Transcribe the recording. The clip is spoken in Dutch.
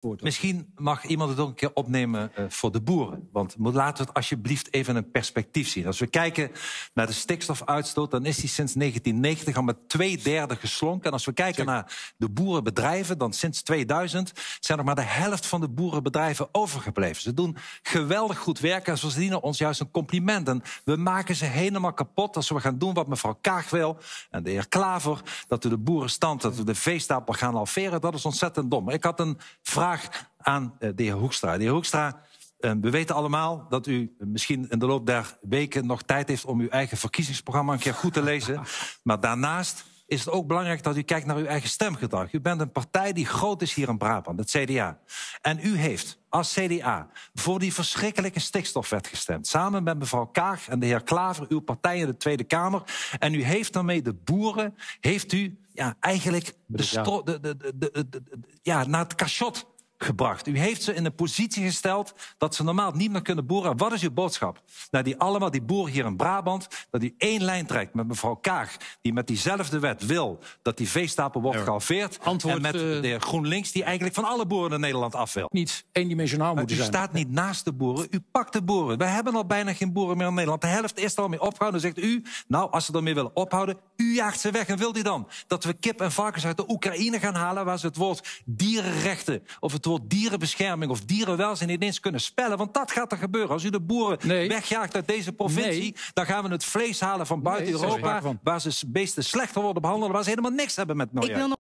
Misschien mag iemand het ook een keer opnemen eh, voor de boeren. Want laten we het alsjeblieft even een perspectief zien. Als we kijken naar de stikstofuitstoot, dan is die sinds 1990 al met twee derde geslonken. En als we kijken naar de boerenbedrijven, dan sinds 2000 zijn er maar de helft van de boerenbedrijven overgebleven. Ze doen geweldig goed werk en ze verdienen ons juist een compliment. En we maken ze helemaal kapot als we gaan doen wat mevrouw Kaag wil en de heer Klaver. Dat we de boerenstand, dat we de veestapel gaan alveren. dat is ontzettend dom. Ik had een vraag vraag aan eh, de heer Hoekstra. De heer Hoekstra, eh, we weten allemaal dat u misschien in de loop der weken nog tijd heeft om uw eigen verkiezingsprogramma een keer goed te lezen. Maar daarnaast is het ook belangrijk dat u kijkt naar uw eigen stemgedrag. U bent een partij die groot is hier in Brabant, het CDA. En u heeft als CDA voor die verschrikkelijke stikstofwet gestemd. Samen met mevrouw Kaag en de heer Klaver, uw partij in de Tweede Kamer. En u heeft daarmee de boeren, heeft u ja, eigenlijk de, de, de, de ja, naar het cachot gebracht. U heeft ze in een positie gesteld dat ze normaal niet meer kunnen boeren. Wat is uw boodschap? naar die allemaal, die boeren hier in Brabant, dat u één lijn trekt met mevrouw Kaag, die met diezelfde wet wil dat die veestapel wordt ja. gehalveerd. en met eh, de GroenLinks, die eigenlijk van alle boeren in Nederland af wil. Niet eendimensionaal moeten zijn. U staat niet naast de boeren, u pakt de boeren. We hebben al bijna geen boeren meer in Nederland. De helft is er al mee opgehouden. Dan zegt u, nou, als ze ermee willen ophouden, u jaagt ze weg. En wil die dan dat we kip en varkens uit de Oekraïne gaan halen, waar ze het woord dierenrechten of het voor dierenbescherming of dierenwelzijn ineens eens kunnen spellen. Want dat gaat er gebeuren. Als u de boeren wegjaagt uit deze provincie, dan gaan we het vlees halen van buiten Europa, waar ze beesten slechter worden behandeld, waar ze helemaal niks hebben met milieu.